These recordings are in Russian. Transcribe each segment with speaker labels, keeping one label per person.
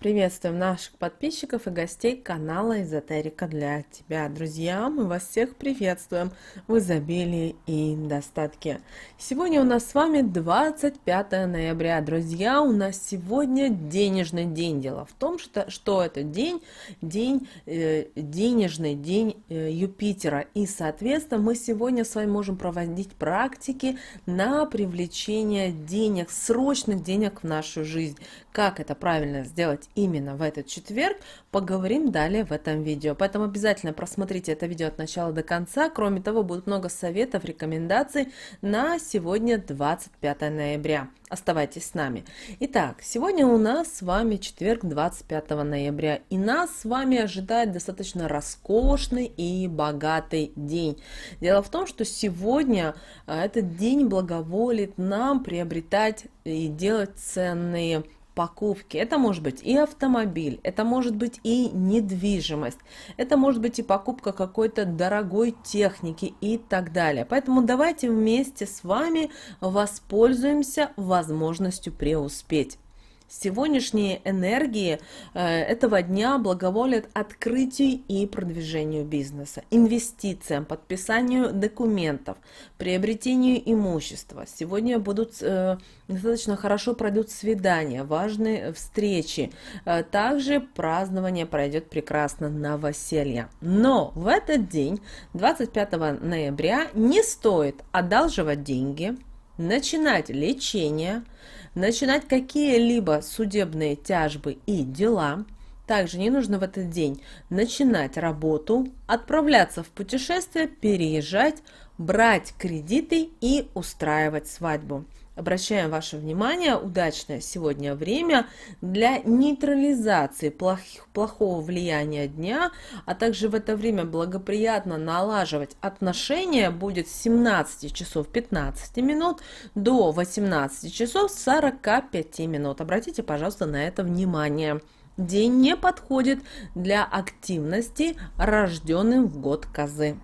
Speaker 1: Приветствуем наших подписчиков и гостей канала Эзотерика для тебя. Друзья, мы вас всех приветствуем в изобилии и достатке. Сегодня у нас с вами 25 ноября. Друзья, у нас сегодня денежный день. Дело в том, что, что это день, день э, денежный день э, Юпитера. И, соответственно, мы сегодня с вами можем проводить практики на привлечение денег, срочных денег в нашу жизнь. Как это правильно сделать? именно в этот четверг, поговорим далее в этом видео. Поэтому обязательно просмотрите это видео от начала до конца. Кроме того, будет много советов, рекомендаций на сегодня 25 ноября. Оставайтесь с нами. Итак, сегодня у нас с вами четверг 25 ноября, и нас с вами ожидает достаточно роскошный и богатый день. Дело в том, что сегодня а, этот день благоволит нам приобретать и делать ценные покупки. Это может быть и автомобиль, это может быть и недвижимость, это может быть и покупка какой-то дорогой техники и так далее. Поэтому давайте вместе с вами воспользуемся возможностью преуспеть. Сегодняшние энергии э, этого дня благоволят открытию и продвижению бизнеса, инвестициям, подписанию документов, приобретению имущества. Сегодня будут э, достаточно хорошо пройдут свидания, важные встречи. Э, также празднование пройдет прекрасно новоселье. Но в этот день, 25 ноября, не стоит одалживать деньги – начинать лечение, начинать какие-либо судебные тяжбы и дела. Также не нужно в этот день начинать работу, отправляться в путешествие, переезжать, брать кредиты и устраивать свадьбу. Обращаем ваше внимание, удачное сегодня время для нейтрализации плохих, плохого влияния дня, а также в это время благоприятно налаживать отношения будет с 17 часов 15 минут до 18 часов 45 минут. Обратите, пожалуйста, на это внимание. День не подходит для активности рожденным в год козы.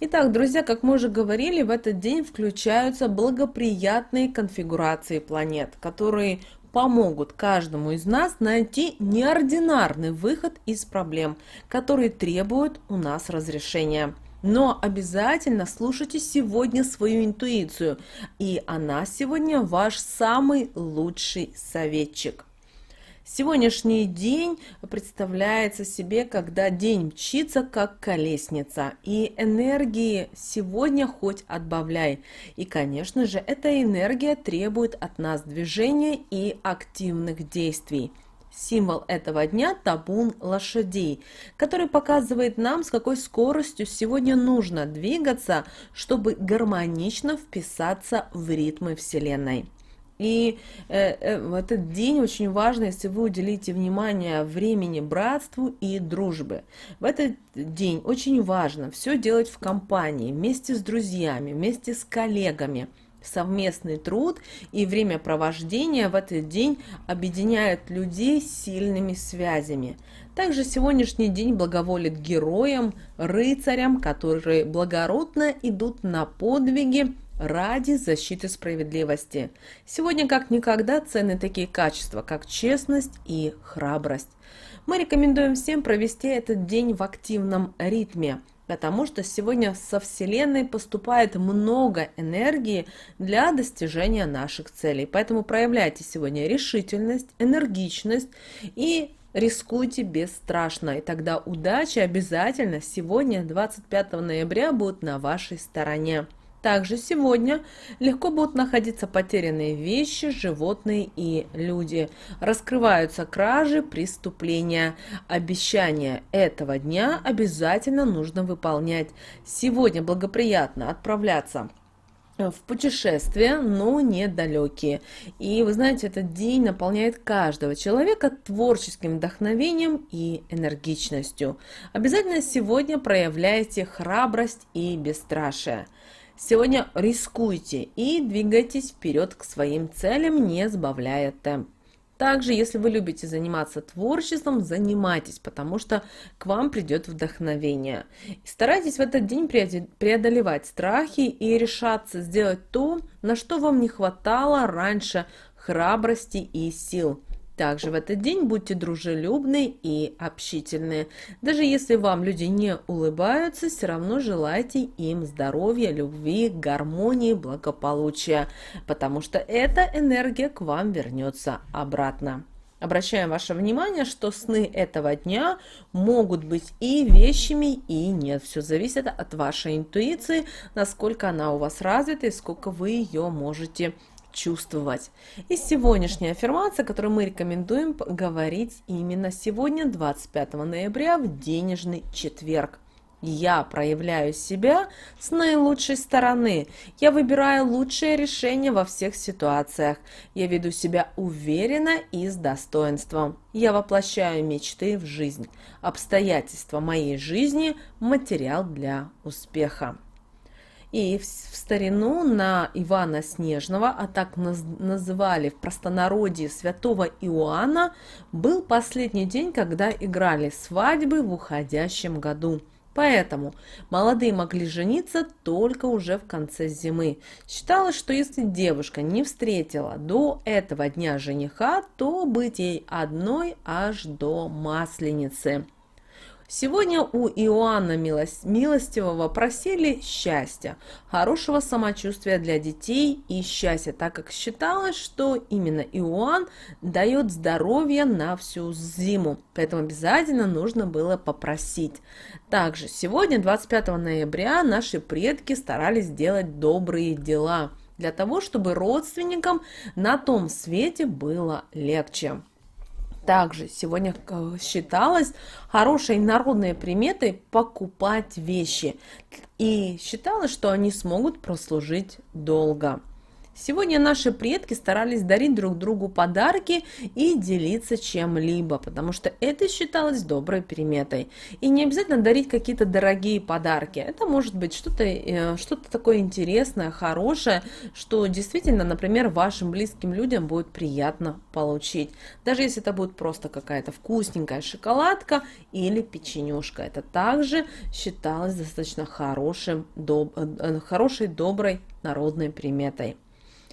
Speaker 1: Итак, друзья, как мы уже говорили, в этот день включаются благоприятные конфигурации планет, которые помогут каждому из нас найти неординарный выход из проблем, которые требуют у нас разрешения. Но обязательно слушайте сегодня свою интуицию, и она сегодня ваш самый лучший советчик. Сегодняшний день представляется себе, когда день мчится, как колесница, и энергии сегодня хоть отбавляй. И, конечно же, эта энергия требует от нас движения и активных действий. Символ этого дня – табун лошадей, который показывает нам, с какой скоростью сегодня нужно двигаться, чтобы гармонично вписаться в ритмы Вселенной. И э, э, в этот день очень важно, если вы уделите внимание времени братству и дружбе. В этот день очень важно все делать в компании, вместе с друзьями, вместе с коллегами. Совместный труд и времяпровождение в этот день объединяет людей сильными связями. Также сегодняшний день благоволит героям, рыцарям, которые благородно идут на подвиги ради защиты справедливости. Сегодня как никогда ценны такие качества, как честность и храбрость. Мы рекомендуем всем провести этот день в активном ритме, потому что сегодня со Вселенной поступает много энергии для достижения наших целей. Поэтому проявляйте сегодня решительность, энергичность и рискуйте бесстрашно. И тогда удача обязательно сегодня, 25 ноября, будет на вашей стороне. Также сегодня легко будут находиться потерянные вещи, животные и люди. Раскрываются кражи, преступления. Обещания этого дня обязательно нужно выполнять. Сегодня благоприятно отправляться в путешествия, но недалекие. И вы знаете, этот день наполняет каждого человека творческим вдохновением и энергичностью. Обязательно сегодня проявляйте храбрость и бесстрашие. Сегодня рискуйте и двигайтесь вперед к своим целям, не сбавляя темп. Также, если вы любите заниматься творчеством, занимайтесь, потому что к вам придет вдохновение. Старайтесь в этот день преодолевать страхи и решаться сделать то, на что вам не хватало раньше храбрости и сил. Также в этот день будьте дружелюбны и общительны. Даже если вам люди не улыбаются, все равно желайте им здоровья, любви, гармонии, благополучия, потому что эта энергия к вам вернется обратно. Обращаем ваше внимание, что сны этого дня могут быть и вещами, и нет. Все зависит от вашей интуиции, насколько она у вас развита и сколько вы ее можете чувствовать. И сегодняшняя аффирмация, которую мы рекомендуем говорить именно сегодня, 25 ноября, в денежный четверг. Я проявляю себя с наилучшей стороны. Я выбираю лучшее решение во всех ситуациях. Я веду себя уверенно и с достоинством. Я воплощаю мечты в жизнь. Обстоятельства моей жизни – материал для успеха. И в старину на Ивана Снежного, а так называли в простонародье святого Иоанна, был последний день, когда играли свадьбы в уходящем году. Поэтому молодые могли жениться только уже в конце зимы. Считалось, что если девушка не встретила до этого дня жениха, то быть ей одной аж до масленицы. Сегодня у Иоанна Милостивого просили счастья, хорошего самочувствия для детей и счастья, так как считалось, что именно Иоанн дает здоровье на всю зиму, поэтому обязательно нужно было попросить. Также сегодня, 25 ноября, наши предки старались делать добрые дела для того, чтобы родственникам на том свете было легче также сегодня э, считалось хорошей народной приметой покупать вещи. И считалось, что они смогут прослужить долго. Сегодня наши предки старались дарить друг другу подарки и делиться чем-либо, потому что это считалось доброй приметой. И не обязательно дарить какие-то дорогие подарки. Это может быть что-то э, что то такое интересное, хорошее, что действительно, например, вашим близким людям будет приятно получить. Даже если это будет просто какая-то вкусненькая шоколадка или печенюшка. Это также считалось достаточно хорошим, доб, э, э, хорошей, доброй народной приметой.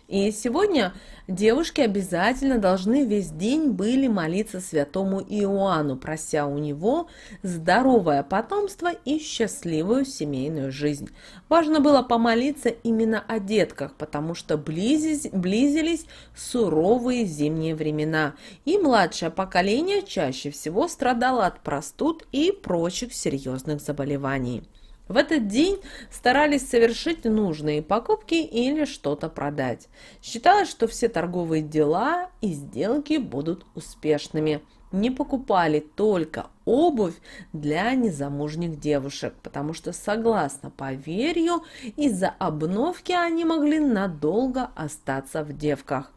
Speaker 1: И сегодня девушки обязательно должны весь день были молиться святому Иоанну, прося у него здоровое потомство и счастливую семейную жизнь. Важно было помолиться именно о детках, потому что близились, близились суровые зимние времена, и младшее поколение чаще всего страдало от простуд и прочих серьезных заболеваний. В этот день старались совершить нужные покупки или что-то продать. Считалось, что все торговые дела и сделки будут успешными. Не покупали только обувь для незамужних девушек, потому что, согласно поверью, из-за обновки они могли надолго остаться в девках.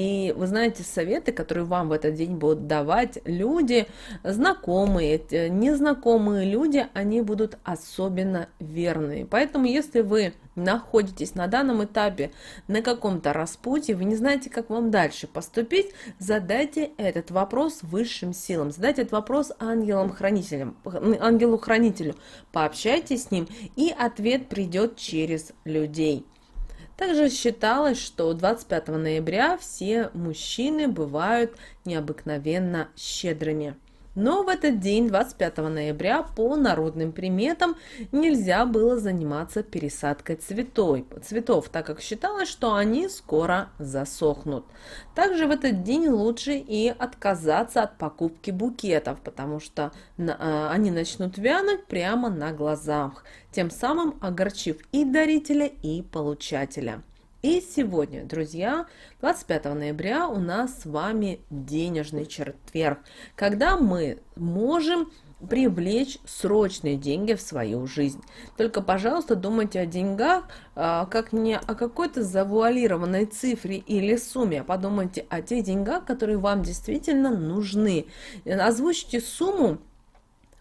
Speaker 1: И вы знаете, советы, которые вам в этот день будут давать люди, знакомые, незнакомые люди, они будут особенно верные. Поэтому, если вы находитесь на данном этапе на каком-то распутье, вы не знаете, как вам дальше поступить, задайте этот вопрос высшим силам, задайте этот вопрос ангелам-хранителям, ангелу-хранителю, пообщайтесь с ним, и ответ придет через людей. Также считалось, что 25 ноября все мужчины бывают необыкновенно щедрыми. Но в этот день, 25 ноября, по народным приметам нельзя было заниматься пересадкой цветой, цветов, так как считалось, что они скоро засохнут. Также в этот день лучше и отказаться от покупки букетов, потому что а, они начнут вянуть прямо на глазах, тем самым огорчив и дарителя, и получателя. И сегодня, друзья, 25 ноября у нас с вами денежный четверг, когда мы можем привлечь срочные деньги в свою жизнь. Только, пожалуйста, думайте о деньгах а, как не о какой-то завуалированной цифре или сумме, а подумайте о тех деньгах, которые вам действительно нужны. Озвучьте сумму,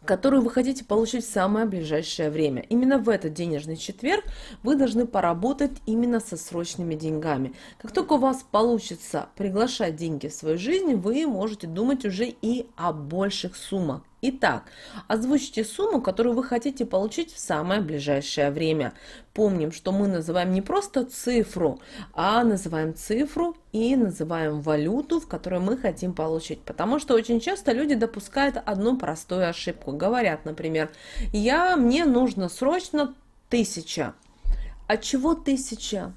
Speaker 1: которую вы хотите получить в самое ближайшее время. Именно в этот денежный четверг вы должны поработать именно со срочными деньгами. Как только у вас получится приглашать деньги в свою жизнь, вы можете думать уже и о больших суммах. Итак, озвучите сумму, которую вы хотите получить в самое ближайшее время. Помним, что мы называем не просто цифру, а называем цифру и называем валюту, в которой мы хотим получить. Потому что очень часто люди допускают одну простую ошибку. Говорят, например, я, мне нужно срочно тысяча. От чего тысяча?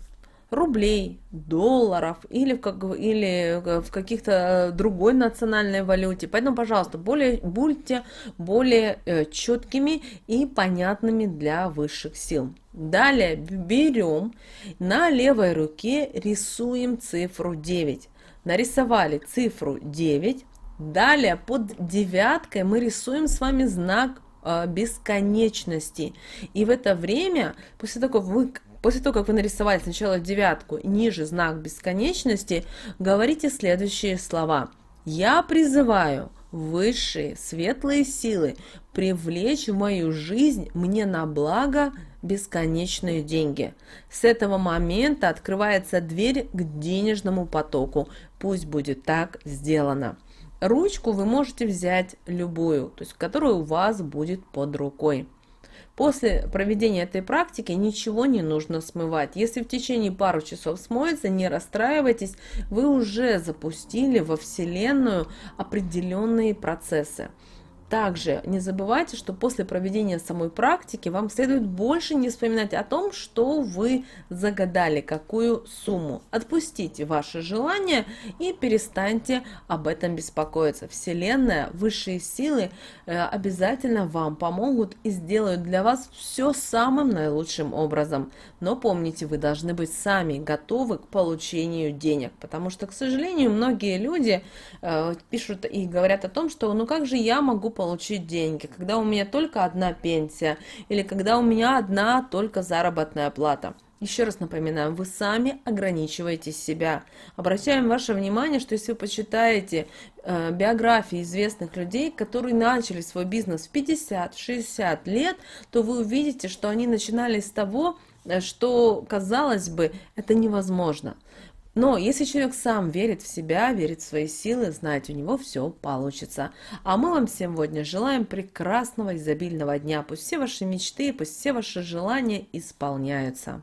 Speaker 1: рублей, долларов или в, как, или э, в каких-то э, другой национальной валюте. Поэтому, пожалуйста, более, будьте более э, четкими и понятными для высших сил. Далее берем на левой руке рисуем цифру 9. Нарисовали цифру 9. Далее под девяткой мы рисуем с вами знак э, бесконечности. И в это время, после такого как вы После того, как вы нарисовали сначала девятку ниже знак бесконечности, говорите следующие слова. Я призываю высшие светлые силы привлечь в мою жизнь мне на благо бесконечные деньги. С этого момента открывается дверь к денежному потоку. Пусть будет так сделано. Ручку вы можете взять любую, то есть которую у вас будет под рукой. После проведения этой практики ничего не нужно смывать. Если в течение пару часов смоется, не расстраивайтесь, вы уже запустили во Вселенную определенные процессы. Также не забывайте, что после проведения самой практики вам следует больше не вспоминать о том, что вы загадали, какую сумму. Отпустите ваше желание и перестаньте об этом беспокоиться. Вселенная, высшие силы э, обязательно вам помогут и сделают для вас все самым наилучшим образом. Но помните, вы должны быть сами готовы к получению денег, потому что, к сожалению, многие люди э, пишут и говорят о том, что ну как же я могу получить получить деньги, когда у меня только одна пенсия или когда у меня одна только заработная плата. Еще раз напоминаем, вы сами ограничиваете себя. Обращаем ваше внимание, что если вы почитаете э, биографии известных людей, которые начали свой бизнес в 50-60 лет, то вы увидите, что они начинали с того, э, что, казалось бы, это невозможно. Но если человек сам верит в себя, верит в свои силы, знать, у него все получится. А мы вам сегодня желаем прекрасного, изобильного дня. Пусть все ваши мечты, пусть все ваши желания исполняются.